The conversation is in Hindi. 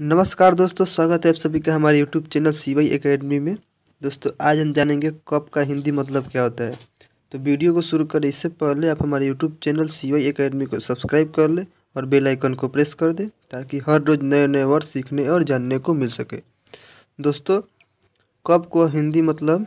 नमस्कार दोस्तों स्वागत है आप सभी का हमारे YouTube channel C Y Academy में दोस्तों आज हम जानेंगे कप का हिंदी मतलब क्या होता है तो वीडियो को शुरू करें इससे पहले आप हमारे YouTube channel C Y Academy को सब्सक्राइब कर लें और बेल आइकन को प्रेस कर दें ताकि हर रोज़ नए नए वर्ड सीखने और जानने को मिल सके दोस्तों कप को हिंदी मतलब